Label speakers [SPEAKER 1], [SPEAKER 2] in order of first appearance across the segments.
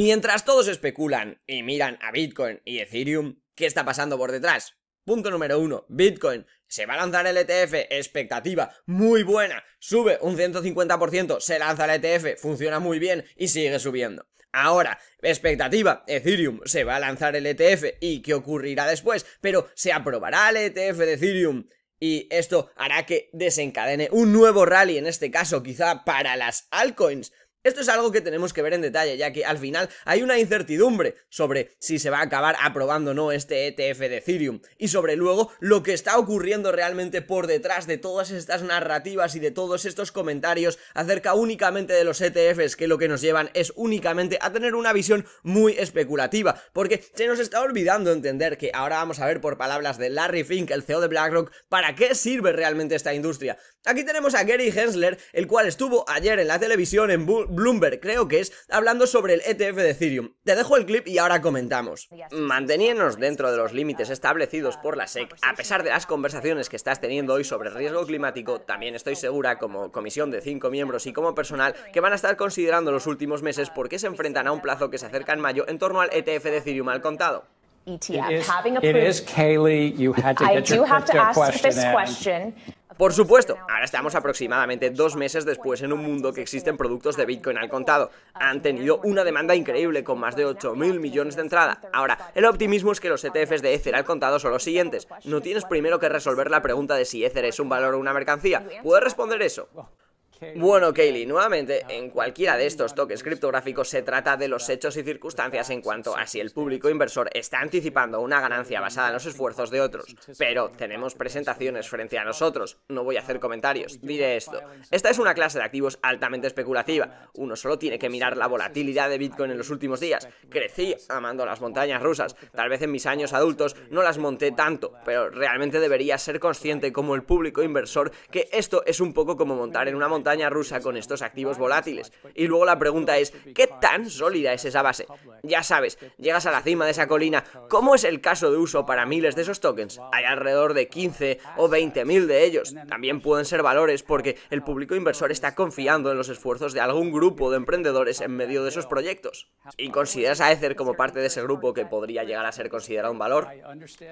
[SPEAKER 1] Mientras todos especulan y miran a Bitcoin y Ethereum, ¿qué está pasando por detrás? Punto número uno, Bitcoin. Se va a lanzar el ETF, expectativa muy buena, sube un 150%, se lanza el ETF, funciona muy bien y sigue subiendo. Ahora, expectativa, Ethereum, se va a lanzar el ETF y qué ocurrirá después, pero se aprobará el ETF de Ethereum y esto hará que desencadene un nuevo rally, en este caso quizá para las altcoins. Esto es algo que tenemos que ver en detalle, ya que al final hay una incertidumbre sobre si se va a acabar aprobando o no este ETF de Ethereum y sobre luego lo que está ocurriendo realmente por detrás de todas estas narrativas y de todos estos comentarios acerca únicamente de los ETFs que lo que nos llevan es únicamente a tener una visión muy especulativa, porque se nos está olvidando entender que ahora vamos a ver por palabras de Larry Fink, el CEO de BlackRock, para qué sirve realmente esta industria. Aquí tenemos a Gary Hensler, el cual estuvo ayer en la televisión en Bloomberg, creo que es, hablando sobre el ETF de Ethereum. Te dejo el clip y ahora comentamos. Manteniéndonos dentro de los límites establecidos por la SEC, a pesar de las conversaciones que estás teniendo hoy sobre riesgo climático, también estoy segura, como comisión de cinco miembros y como personal, que van a estar considerando los últimos meses por qué se enfrentan a un plazo que se acerca en mayo en torno al ETF de Ethereum al contado. E Kaylee. Por supuesto, ahora estamos aproximadamente dos meses después en un mundo que existen productos de Bitcoin al contado. Han tenido una demanda increíble con más de 8.000 mil millones de entrada. Ahora, el optimismo es que los ETFs de Ether al contado son los siguientes. No tienes primero que resolver la pregunta de si Ether es un valor o una mercancía. ¿Puedes responder eso? Bueno, Kaylee, nuevamente, en cualquiera de estos toques criptográficos se trata de los hechos y circunstancias en cuanto a si el público inversor está anticipando una ganancia basada en los esfuerzos de otros. Pero tenemos presentaciones frente a nosotros, no voy a hacer comentarios, diré esto. Esta es una clase de activos altamente especulativa. Uno solo tiene que mirar la volatilidad de Bitcoin en los últimos días. Crecí amando las montañas rusas, tal vez en mis años adultos no las monté tanto, pero realmente debería ser consciente como el público inversor que esto es un poco como montar en una montaña rusa con estos activos volátiles. Y luego la pregunta es, ¿qué tan sólida es esa base? Ya sabes, llegas a la cima de esa colina, ¿cómo es el caso de uso para miles de esos tokens? Hay alrededor de 15 o 20 mil de ellos. También pueden ser valores porque el público inversor está confiando en los esfuerzos de algún grupo de emprendedores en medio de esos proyectos. ¿Y consideras a Ether como parte de ese grupo que podría llegar a ser considerado un valor?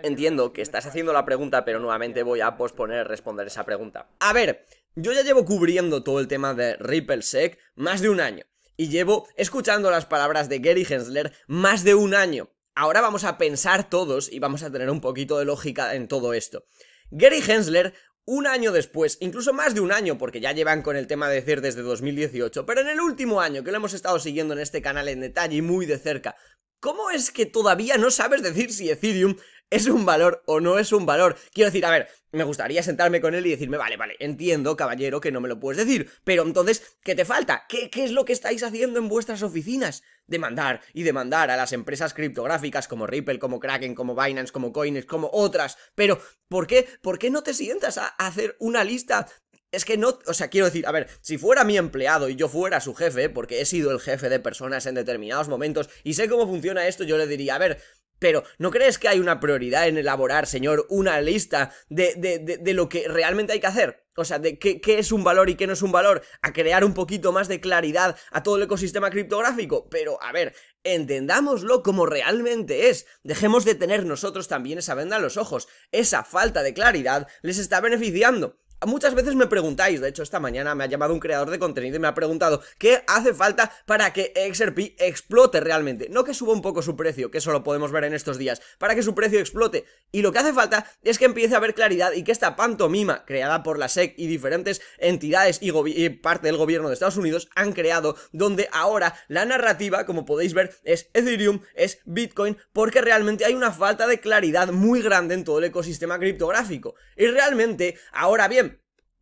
[SPEAKER 1] Entiendo que estás haciendo la pregunta, pero nuevamente voy a posponer responder esa pregunta. A ver, yo ya llevo cubriendo todo el tema de RippleSec más de un año y llevo escuchando las palabras de Gary Hensler más de un año. Ahora vamos a pensar todos y vamos a tener un poquito de lógica en todo esto. Gary Hensler, un año después, incluso más de un año, porque ya llevan con el tema de decir desde 2018, pero en el último año que lo hemos estado siguiendo en este canal en detalle y muy de cerca, ¿cómo es que todavía no sabes decir si Ethereum es un valor o no es un valor? Quiero decir, a ver, me gustaría sentarme con él y decirme, vale, vale, entiendo, caballero, que no me lo puedes decir, pero entonces, ¿qué te falta? ¿Qué, es lo que estáis haciendo en vuestras oficinas? Demandar y demandar a las empresas criptográficas como Ripple, como Kraken, como Binance, como Coins, como otras, pero ¿por qué? ¿Por qué no te sientas a hacer una lista es que no, o sea, quiero decir, a ver, si fuera mi empleado y yo fuera su jefe, porque he sido el jefe de personas en determinados momentos y sé cómo funciona esto, yo le diría, a ver, pero, ¿no crees que hay una prioridad en elaborar, señor, una lista de, lo que realmente hay que hacer? O sea, de qué, qué, es un valor y qué no es un valor, a crear un poquito más de claridad a todo el ecosistema criptográfico. Pero, a ver, entendámoslo como realmente es. Dejemos de tener nosotros también esa venda en los ojos. Esa falta de claridad les está beneficiando. Muchas veces me preguntáis, de hecho esta mañana me ha llamado un creador de contenido y me ha preguntado qué hace falta para que XRP explote realmente, no que suba un poco su precio, que eso lo podemos ver en estos días, para que su precio explote. Y lo que hace falta es que empiece a haber claridad y que esta pantomima creada por la SEC y diferentes entidades y, parte del gobierno de Estados Unidos han creado, donde ahora la narrativa, como podéis ver, es Ethereum, es Bitcoin, porque realmente hay una falta de claridad muy grande en todo el ecosistema criptográfico. Y realmente, ahora bien,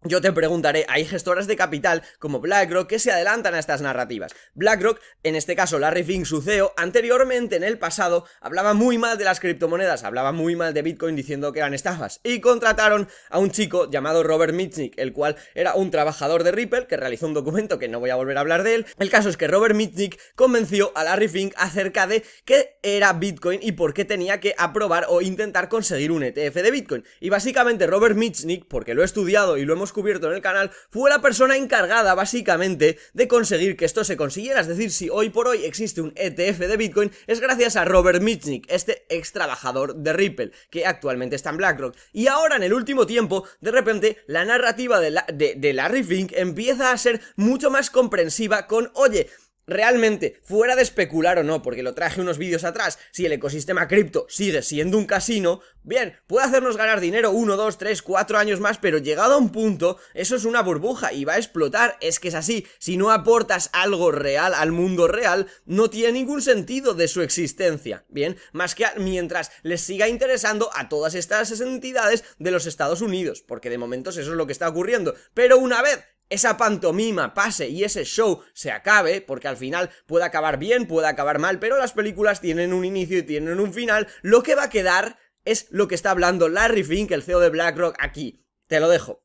[SPEAKER 1] yo te preguntaré, hay gestoras de capital como BlackRock que se adelantan a estas narrativas. BlackRock, en este caso Larry Fink, su CEO, anteriormente en el pasado hablaba muy mal de las criptomonedas, hablaba muy mal de Bitcoin diciendo que eran estafas y contrataron a un chico llamado Robert Mitnick, el cual era un trabajador de Ripple que realizó un documento que no voy a volver a hablar de él. El caso es que Robert Mitnick convenció a Larry Fink acerca de qué era Bitcoin y por qué tenía que aprobar o intentar conseguir un ETF de Bitcoin. Y básicamente Robert Mitnick, porque lo he estudiado y lo hemos descubierto en el canal, fue la persona encargada básicamente de conseguir que esto se consiguiera. Es decir, si hoy por hoy existe un ETF de Bitcoin, es gracias a Robert Mitnick, este ex trabajador de Ripple, que actualmente está en BlackRock. Y ahora, en el último tiempo, de repente, la narrativa de, la, de, de Larry Fink empieza a ser mucho más comprensiva con, oye, Realmente, fuera de especular o no, porque lo traje unos vídeos atrás, si el ecosistema cripto sigue siendo un casino, bien, puede hacernos ganar dinero 1, 2, 3, 4 años más, pero llegado a un punto, eso es una burbuja y va a explotar, es que es así, si no aportas algo real al mundo real, no tiene ningún sentido de su existencia, bien, más que mientras les siga interesando a todas estas entidades de los Estados Unidos, porque de momentos eso es lo que está ocurriendo, pero una vez esa pantomima pase y ese show se acabe, porque al final puede acabar bien, puede acabar mal, pero las películas tienen un inicio y tienen un final, lo que va a quedar es lo que está hablando Larry Fink, el CEO de BlackRock, aquí. Te lo dejo.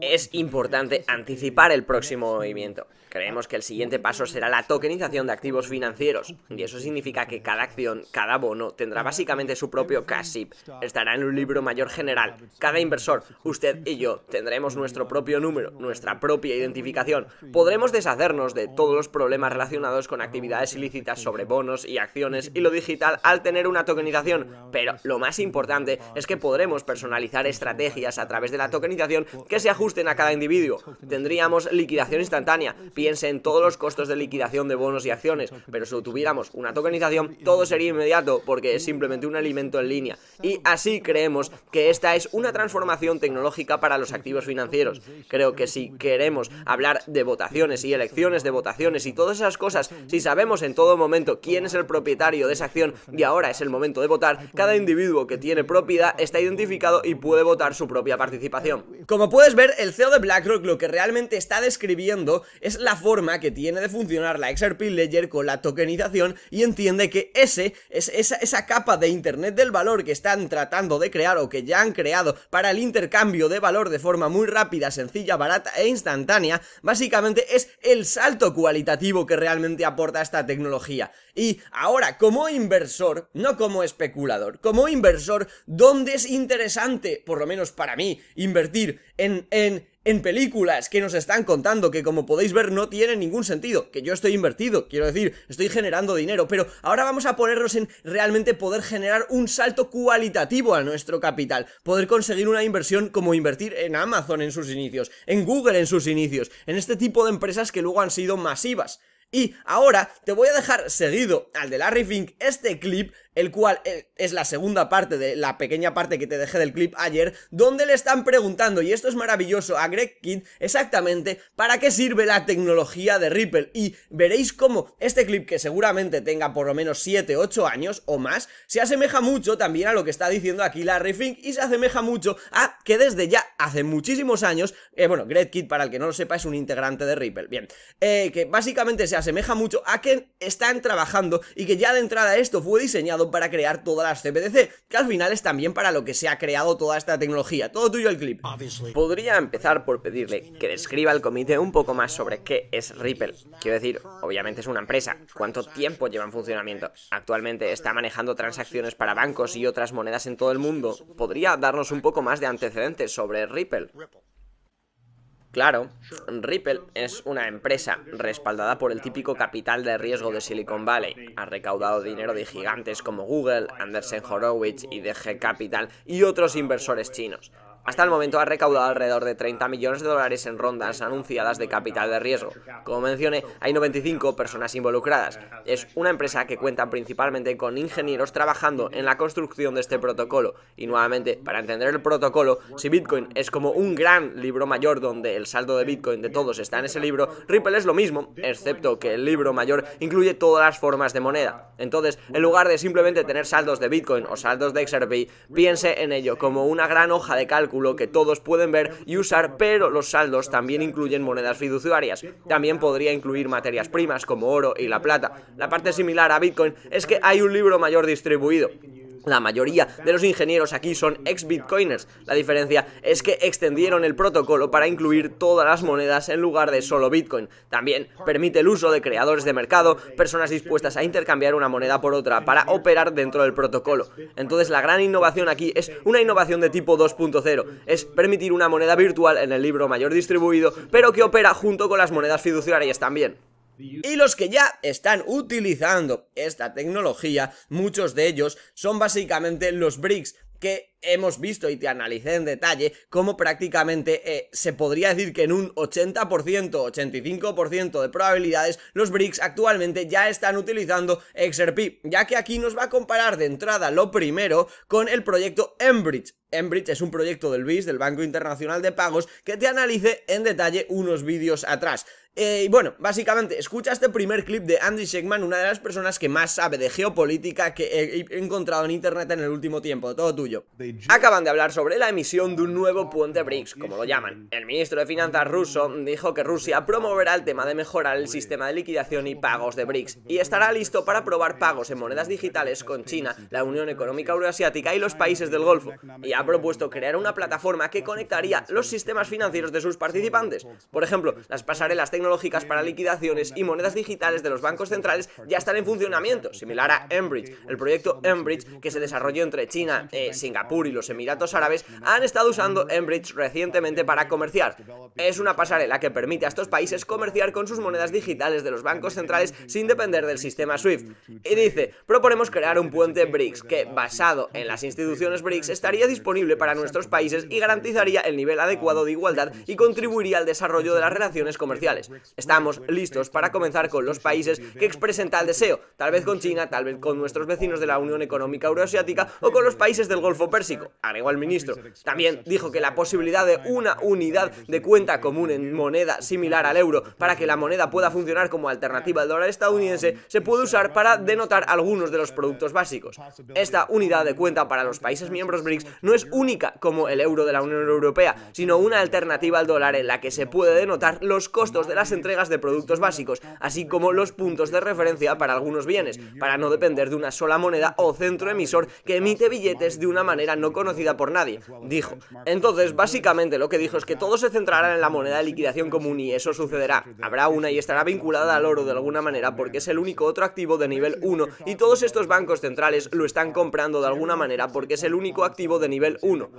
[SPEAKER 1] Es importante anticipar el próximo movimiento. Creemos que el siguiente paso será la tokenización de activos financieros, y eso significa que cada acción, cada bono, tendrá básicamente su propio cash Estará en un libro mayor general. Cada inversor, usted y yo, tendremos nuestro propio número, nuestra propia identificación. Podremos deshacernos de todos los problemas relacionados con actividades ilícitas sobre bonos y acciones y lo digital al tener una tokenización, pero lo más importante es que podremos personalizar estrategias a través de la tokenización que se ajusten a cada individuo. Tendríamos liquidación instantánea. Piense en todos los costos de liquidación de bonos y acciones, pero si tuviéramos una tokenización, todo sería inmediato porque es simplemente un alimento en línea. Y así creemos que esta es una transformación tecnológica para los activos financieros. Creo que si queremos hablar de votaciones y elecciones de votaciones y todas esas cosas, si sabemos en todo momento quién es el propietario de esa acción y ahora es el momento de votar, cada individuo que tiene propiedad está identificado y puede votar su propia participación. Como puedes ver, el CEO de BlackRock lo que realmente está describiendo es la forma que tiene de funcionar la XRP Ledger con la tokenización y entiende que ese es esa, esa capa de Internet del valor que están tratando de crear o que ya han creado para el intercambio de valor de forma muy rápida, sencilla, barata e instantánea, básicamente es el salto cualitativo que realmente aporta esta tecnología. Y ahora, como inversor, no como especulador, como inversor, ¿dónde es interesante, por lo menos para mí, invertir en, películas que nos están contando que como podéis ver no tiene ningún sentido, que yo estoy invertido, quiero decir, estoy generando dinero, pero ahora vamos a ponernos en realmente poder generar un salto cualitativo a nuestro capital, poder conseguir una inversión como invertir en Amazon en sus inicios, en Google en sus inicios, en este tipo de empresas que luego han sido masivas. Y ahora te voy a dejar seguido al de Larry Fink este clip el cual eh, es la segunda parte de la pequeña parte que te dejé del clip ayer, donde le están preguntando, y esto es maravilloso, a Greg Kidd exactamente para qué sirve la tecnología de Ripple. Y veréis cómo este clip, que seguramente tenga por lo menos 7, 8 años o más, se asemeja mucho también a lo que está diciendo aquí Larry Fink y se asemeja mucho a que desde ya hace muchísimos años, eh, bueno, Greg Kidd, para el que no lo sepa, es un integrante de Ripple. Bien, eh, que básicamente se asemeja mucho a que están trabajando y que ya de entrada esto fue diseñado para crear todas las CPDC, que al final es también para lo que se ha creado toda esta tecnología. Todo tuyo el clip. Podría empezar por pedirle que describa al comité un poco más sobre qué es Ripple. Quiero decir, obviamente es una empresa. ¿Cuánto tiempo lleva en funcionamiento? Actualmente está manejando transacciones para bancos y otras monedas en todo el mundo. ¿Podría darnos un poco más de antecedentes sobre Ripple? Claro, Ripple es una empresa respaldada por el típico capital de riesgo de Silicon Valley. Ha recaudado dinero de gigantes como Google, Anderson Horowitz y Capital y otros inversores chinos. Hasta el momento ha recaudado alrededor de 30 millones de dólares en rondas anunciadas de capital de riesgo. Como mencioné, hay 95 personas involucradas. Es una empresa que cuenta principalmente con ingenieros trabajando en la construcción de este protocolo. Y nuevamente, para entender el protocolo, si Bitcoin es como un gran libro mayor donde el saldo de Bitcoin de todos está en ese libro, Ripple es lo mismo, excepto que el libro mayor incluye todas las formas de moneda. Entonces, en lugar de simplemente tener saldos de Bitcoin o saldos de XRP, piense en ello como una gran hoja de cálculo que todos pueden ver y usar, pero los saldos también incluyen monedas fiduciarias. También podría incluir materias primas como oro y la plata. La parte similar a Bitcoin es que hay un libro mayor distribuido. La mayoría de los ingenieros aquí son ex-bitcoiners. La diferencia es que extendieron el protocolo para incluir todas las monedas en lugar de solo bitcoin. También permite el uso de creadores de mercado, personas dispuestas a intercambiar una moneda por otra para operar dentro del protocolo. Entonces la gran innovación aquí es una innovación de tipo 2.0. Es permitir una moneda virtual en el libro mayor distribuido, pero que opera junto con las monedas fiduciarias también. Y los que ya están utilizando esta tecnología, muchos de ellos son básicamente los bricks que hemos visto y te analicé en detalle cómo prácticamente eh, se podría decir que en un 80%, 85% de probabilidades los BRICS actualmente ya están utilizando XRP, ya que aquí nos va a comparar de entrada lo primero con el proyecto Enbridge. Enbridge es un proyecto del BIS, del Banco Internacional de Pagos, que te analice en detalle unos vídeos atrás. Eh, y bueno, básicamente, escucha este primer clip de Andy Sheckman, una de las personas que más sabe de geopolítica que he encontrado en internet en el último tiempo. Todo tuyo. Acaban de hablar sobre la emisión de un nuevo puente BRICS, como lo llaman. El ministro de Finanzas ruso dijo que Rusia promoverá el tema de mejorar el sistema de liquidación y pagos de BRICS y estará listo para probar pagos en monedas digitales con China, la Unión Económica Euroasiática y los países del Golfo, y ha propuesto crear una plataforma que conectaría los sistemas financieros de sus participantes. Por ejemplo, las pasarelas tecnológicas para liquidaciones y monedas digitales de los bancos centrales ya están en funcionamiento, similar a Enbridge, el proyecto Enbridge que se desarrolló entre China, y eh, Singapur, y los Emiratos Árabes han estado usando Enbridge recientemente para comerciar. Es una pasarela que permite a estos países comerciar con sus monedas digitales de los bancos centrales sin depender del sistema SWIFT. Y dice, proponemos crear un puente BRICS que, basado en las instituciones BRICS, estaría disponible para nuestros países y garantizaría el nivel adecuado de igualdad y contribuiría al desarrollo de las relaciones comerciales. Estamos listos para comenzar con los países que expresen tal deseo, tal vez con China, tal vez con nuestros vecinos de la Unión Económica Euroasiática o con los países del Golfo Pérsico agregó el ministro. También dijo que la posibilidad de una unidad de cuenta común en moneda similar al euro para que la moneda pueda funcionar como alternativa al dólar estadounidense se puede usar para denotar algunos de los productos básicos. Esta unidad de cuenta para los países miembros BRICS no es única como el euro de la Unión Europea, sino una alternativa al dólar en la que se puede denotar los costos de las entregas de productos básicos, así como los puntos de referencia para algunos bienes, para no depender de una sola moneda o centro emisor que emite billetes de una manera no conocida por nadie, dijo. Entonces, básicamente lo que dijo es que todo se centrará en la moneda de liquidación común y eso sucederá. Habrá una y estará vinculada al oro de alguna manera porque es el único otro activo de nivel 1 y todos estos bancos centrales lo están comprando de alguna manera porque es el único activo de nivel 1.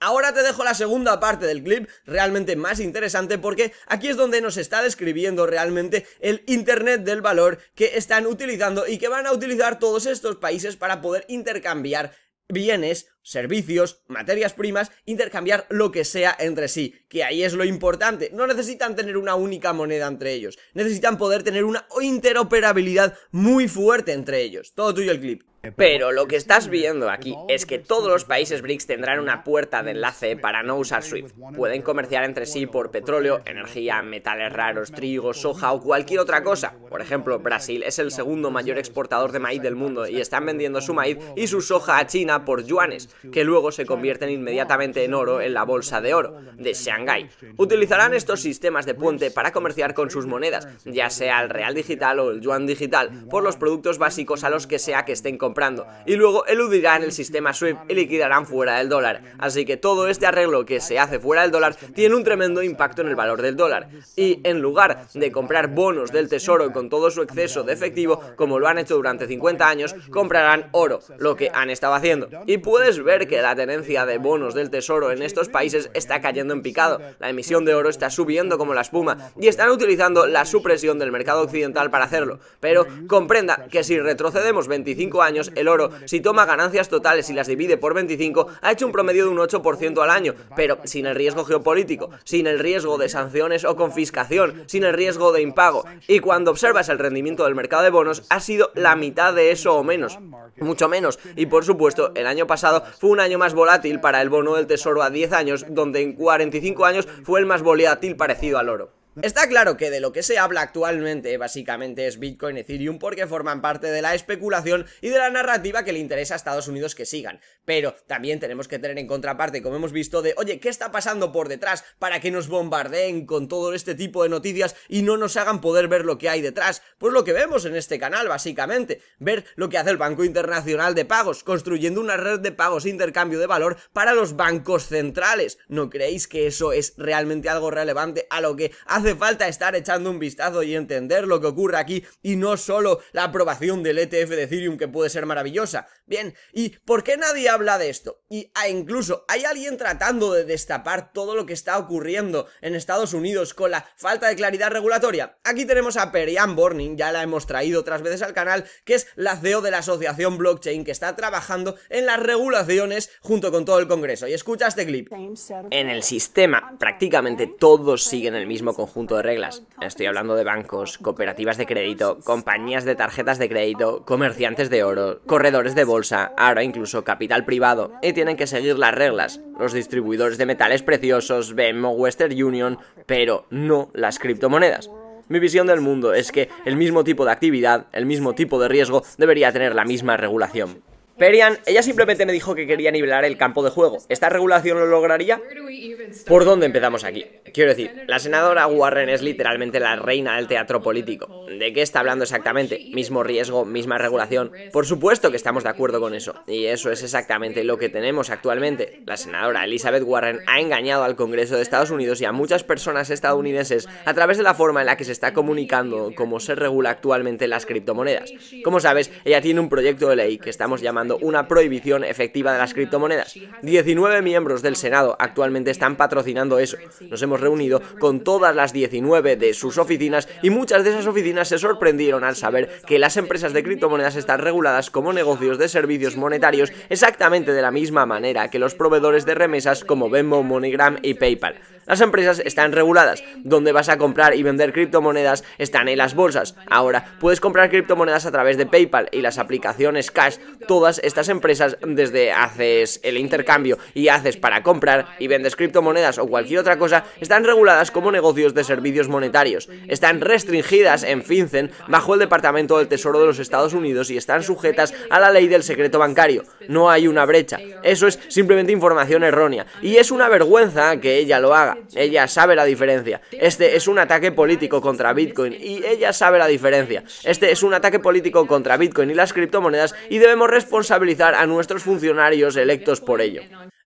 [SPEAKER 1] Ahora te dejo la segunda parte del clip, realmente más interesante porque aquí es donde nos está describiendo realmente el Internet del valor que están utilizando y que van a utilizar todos estos países para poder intercambiar bienes servicios, materias primas, intercambiar lo que sea entre sí, que ahí es lo importante. No necesitan tener una única moneda entre ellos, necesitan poder tener una interoperabilidad muy fuerte entre ellos. Todo tuyo el clip. Pero lo que estás viendo aquí es que todos los países BRICS tendrán una puerta de enlace para no usar SWIFT. Pueden comerciar entre sí por petróleo, energía, metales raros, trigo, soja o cualquier otra cosa. Por ejemplo, Brasil es el segundo mayor exportador de maíz del mundo y están vendiendo su maíz y su soja a China por yuanes que luego se convierten inmediatamente en oro en la bolsa de oro de Shanghái. Utilizarán estos sistemas de puente para comerciar con sus monedas, ya sea el real digital o el yuan digital, por los productos básicos a los que sea que estén comprando, y luego eludirán el sistema SWIFT y liquidarán fuera del dólar. Así que todo este arreglo que se hace fuera del dólar tiene un tremendo impacto en el valor del dólar. Y en lugar de comprar bonos del tesoro con todo su exceso de efectivo, como lo han hecho durante 50 años, comprarán oro, lo que han estado haciendo. Y puedes ver que la tenencia de bonos del Tesoro en estos países está cayendo en picado. La emisión de oro está subiendo como la espuma y están utilizando la supresión del mercado occidental para hacerlo. Pero comprenda que si retrocedemos 25 años, el oro, si toma ganancias totales y las divide por 25, ha hecho un promedio de un 8% al año, pero sin el riesgo geopolítico, sin el riesgo de sanciones o confiscación, sin el riesgo de impago. Y cuando observas el rendimiento del mercado de bonos, ha sido la mitad de eso o menos, mucho menos. Y por supuesto, el año pasado fue un año más volátil para el bono del Tesoro a 10 años, donde en 45 años fue el más volátil parecido al oro. Está claro que de lo que se habla actualmente básicamente es Bitcoin, y Ethereum, porque forman parte de la especulación y de la narrativa que le interesa a Estados Unidos que sigan. Pero también tenemos que tener en contraparte, como hemos visto, de oye, ¿qué está pasando por detrás para que nos bombardeen con todo este tipo de noticias y no nos hagan poder ver lo que hay detrás? Pues lo que vemos en este canal, básicamente, ver lo que hace el Banco Internacional de Pagos, construyendo una red de pagos e intercambio de valor para los bancos centrales. ¿No creéis que eso es realmente algo relevante a lo que hace Hace falta estar echando un vistazo y entender lo que ocurre aquí y no solo la aprobación del ETF de Ethereum que puede ser maravillosa. Bien, ¿y por qué nadie habla de esto? Y ah, incluso hay alguien tratando de destapar todo lo que está ocurriendo en Estados Unidos con la falta de claridad regulatoria. Aquí tenemos a Perian Borning, ya la hemos traído otras veces al canal, que es la CEO de la Asociación Blockchain que está trabajando en las regulaciones junto con todo el Congreso. Y escucha este clip. En el sistema prácticamente todos siguen el mismo conjunto conjunto de reglas. Estoy hablando de bancos, cooperativas de crédito, compañías de tarjetas de crédito, comerciantes de oro, corredores de bolsa, ahora incluso capital privado, y tienen que seguir las reglas. Los distribuidores de metales preciosos, BMO Western Union, pero no las criptomonedas. Mi visión del mundo es que el mismo tipo de actividad, el mismo tipo de riesgo, debería tener la misma regulación. Perian, ella simplemente me dijo que quería nivelar el campo de juego. ¿Esta regulación lo lograría? ¿Por dónde empezamos aquí? Quiero decir, la senadora Warren es literalmente la reina del teatro político. ¿De qué está hablando exactamente? Mismo riesgo, misma regulación. Por supuesto que estamos de acuerdo con eso. Y eso es exactamente lo que tenemos actualmente. La senadora Elizabeth Warren ha engañado al Congreso de Estados Unidos y a muchas personas estadounidenses a través de la forma en la que se está comunicando cómo se regula actualmente las criptomonedas. Como sabes, ella tiene un proyecto de ley que estamos llamando una prohibición efectiva de las criptomonedas. 19 miembros del Senado actualmente están patrocinando eso. Nos hemos reunido con todas las 19 de sus oficinas y muchas de esas oficinas se sorprendieron al saber que las empresas de criptomonedas están reguladas como negocios de servicios monetarios exactamente de la misma manera que los proveedores de remesas como Venmo, MoneyGram y PayPal. Las empresas están reguladas. Donde vas a comprar y vender criptomonedas están en las bolsas. Ahora puedes comprar criptomonedas a través de PayPal y las aplicaciones Cash, todas estas empresas desde haces el intercambio y haces para comprar y vendes criptomonedas o cualquier otra cosa, están reguladas como negocios de servicios monetarios. Están restringidas en FinCEN bajo el Departamento del Tesoro de los Estados Unidos y están sujetas a la ley del secreto bancario. No hay una brecha. Eso es simplemente información errónea. Y es una vergüenza que ella lo haga. Ella sabe la diferencia. Este es un ataque político contra Bitcoin y ella sabe la diferencia. Este es un ataque político contra Bitcoin y las criptomonedas y debemos responder responsabilizar a nuestros funcionarios electos por ello.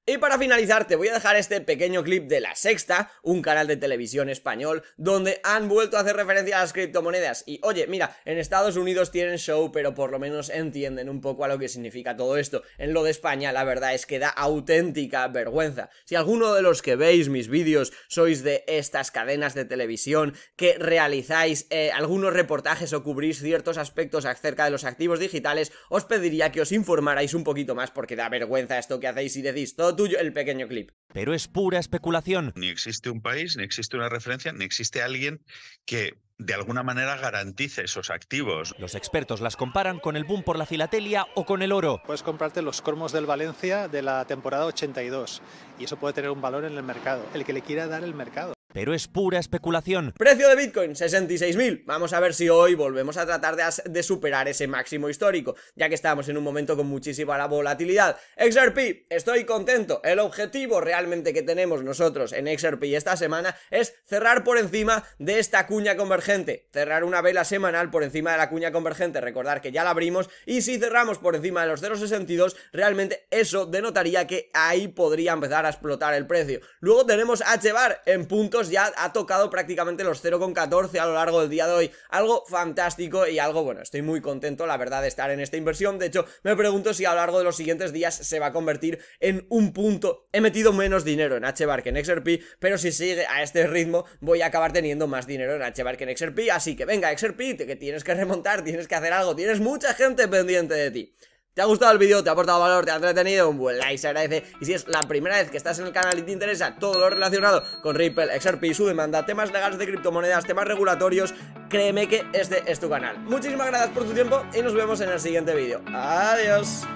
[SPEAKER 1] Y para finalizar te voy a dejar este pequeño clip de La Sexta, un canal de televisión español, donde han vuelto a hacer referencia a las criptomonedas. Y oye, mira, en Estados Unidos tienen show, pero por lo menos entienden un poco a lo que significa todo esto. En lo de España, la verdad es que da auténtica vergüenza. Si alguno de los que veis mis vídeos sois de estas cadenas de televisión, que realizáis eh, algunos reportajes o cubrís ciertos aspectos acerca de los activos digitales, os pediría que os informarais un poquito más porque da vergüenza esto que hacéis y decís todo el pequeño clip. Pero es pura especulación. Ni existe un país, ni existe una referencia, ni existe alguien que de alguna manera garantice esos activos. Los expertos las comparan con el boom por la filatelia o con el oro. Puedes comprarte los cromos del Valencia de la temporada 82 y eso puede tener un valor en el mercado, el que le quiera dar el mercado pero es pura especulación. Precio de Bitcoin, 66.000. Vamos a ver si hoy volvemos a tratar de, superar ese máximo histórico, ya que estamos en un momento con muchísima volatilidad. XRP, estoy contento. El objetivo realmente que tenemos nosotros en XRP esta semana es cerrar por encima de esta cuña convergente, cerrar una vela semanal por encima de la cuña convergente, recordar que ya la abrimos y si cerramos por encima de los 0.62, realmente eso denotaría que ahí podría empezar a explotar el precio. Luego tenemos HBAR en puntos ya ha tocado prácticamente los 0,14 a lo largo del día de hoy. Algo fantástico y algo, bueno, estoy muy contento, la verdad, de estar en esta inversión. De hecho, me pregunto si a lo largo de los siguientes días se va a convertir en un punto. He metido menos dinero en HBAR que en XRP, pero si sigue a este ritmo voy a acabar teniendo más dinero en HBAR que en XRP. Así que venga, XRP, que tienes que remontar, tienes que hacer algo, tienes mucha gente pendiente de ti. ¿Te ha gustado el vídeo? ¿Te ha aportado valor? ¿Te ha entretenido? Un buen like se agradece. Y si es la primera vez que estás en el canal y te interesa todo lo relacionado con Ripple, XRP, su demanda, temas legales de criptomonedas, temas regulatorios, créeme que este es tu canal. Muchísimas gracias por tu tiempo y nos vemos en el siguiente vídeo. Adiós.